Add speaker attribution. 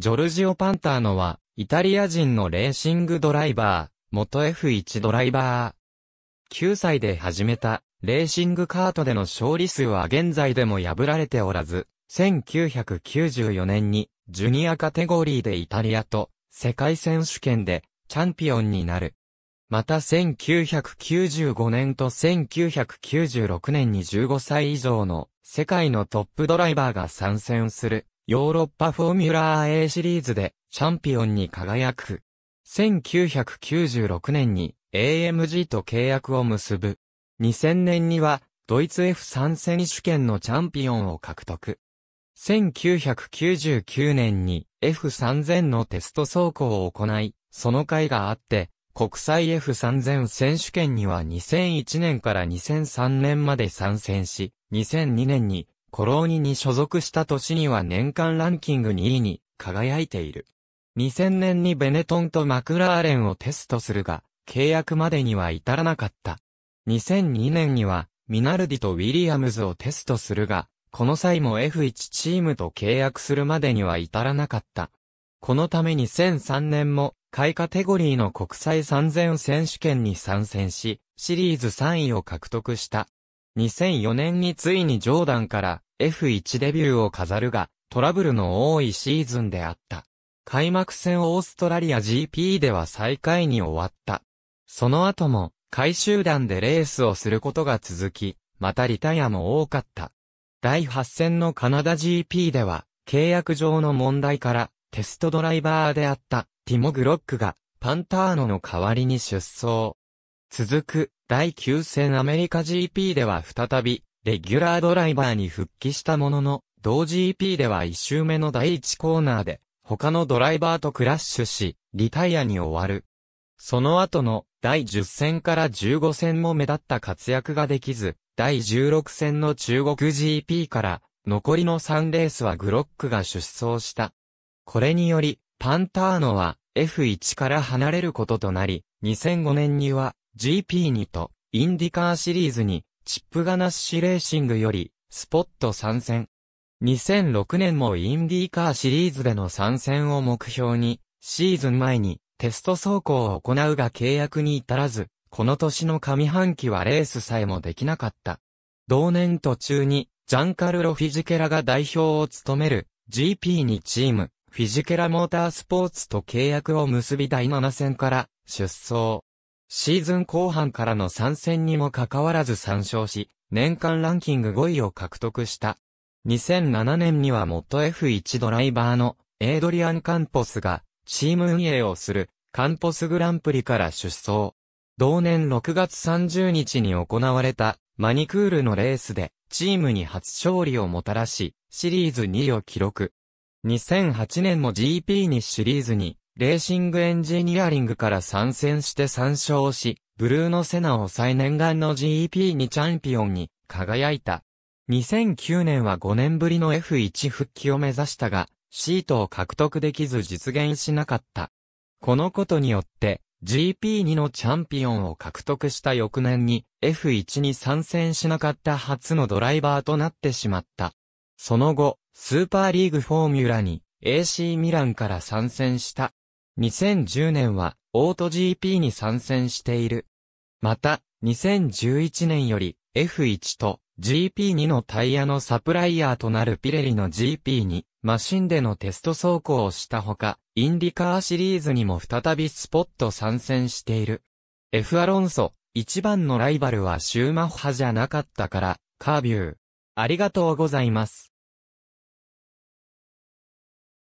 Speaker 1: ジョルジオ・パンターノは、イタリア人のレーシングドライバー、元 F1 ドライバー。9歳で始めた、レーシングカートでの勝利数は現在でも破られておらず、1994年に、ジュニアカテゴリーでイタリアと、世界選手権で、チャンピオンになる。また1995年と1996年に15歳以上の世界のトップドライバーが参戦するヨーロッパフォーミュラー A シリーズでチャンピオンに輝く。1996年に AMG と契約を結ぶ。2000年にはドイツ F3 選手権のチャンピオンを獲得。1999年に F3000 のテスト走行を行い、その会があって、国際 F3000 選手権には2001年から2003年まで参戦し、2002年にコローニに所属した年には年間ランキング2位に輝いている。2000年にベネトンとマクラーレンをテストするが、契約までには至らなかった。2002年には、ミナルディとウィリアムズをテストするが、この際も F1 チームと契約するまでには至らなかった。このため2003年も、下位カテゴリーの国際3000選手権に参戦し、シリーズ3位を獲得した。2004年についにジョーダンから F1 デビューを飾るが、トラブルの多いシーズンであった。開幕戦オーストラリア GP では最下位に終わった。その後も、回収団でレースをすることが続き、またリタイアも多かった。第8戦のカナダ GP では、契約上の問題から、テストドライバーであった、ティモ・グロックが、パンターノの代わりに出走。続く、第9戦アメリカ GP では再び、レギュラードライバーに復帰したものの、同 GP では1周目の第1コーナーで、他のドライバーとクラッシュし、リタイアに終わる。その後の第10戦から15戦も目立った活躍ができず、第16戦の中国 GP から残りの3レースはグロックが出走した。これにより、パンターノは F1 から離れることとなり、2005年には GP2 とインディカーシリーズにチップガナッシュレーシングよりスポット参戦。2006年もインディカーシリーズでの参戦を目標にシーズン前にテスト走行を行うが契約に至らず、この年の上半期はレースさえもできなかった。同年途中にジャンカルロ・フィジケラが代表を務める GP にチーム、フィジケラモータースポーツと契約を結び第7戦から出走。シーズン後半からの参戦にもかかわらず参照し、年間ランキング5位を獲得した。2007年には元 F1 ドライバーのエイドリアン・カンポスがチーム運営をするカンポスグランプリから出走。同年6月30日に行われたマニクールのレースでチームに初勝利をもたらしシリーズ2位を記録。2008年も GP にシリーズにレーシングエンジニアリングから参戦して参照し、ブルーノ・セナを最念願の GEP にチャンピオンに輝いた。2009年は5年ぶりの F1 復帰を目指したが、シートを獲得できず実現しなかった。このことによって、GP2 のチャンピオンを獲得した翌年に F1 に参戦しなかった初のドライバーとなってしまった。その後、スーパーリーグフォーミュラに AC ミランから参戦した。2010年は、オート GP に参戦している。また、2011年より、F1 と GP2 のタイヤのサプライヤーとなるピレリの GP2、マシンでのテスト走行をしたほか、インディカーシリーズにも再びスポット参戦している。F アロンソ、一番のライバルはシューマッハじゃなかったから、カービュー。ありがとうございます。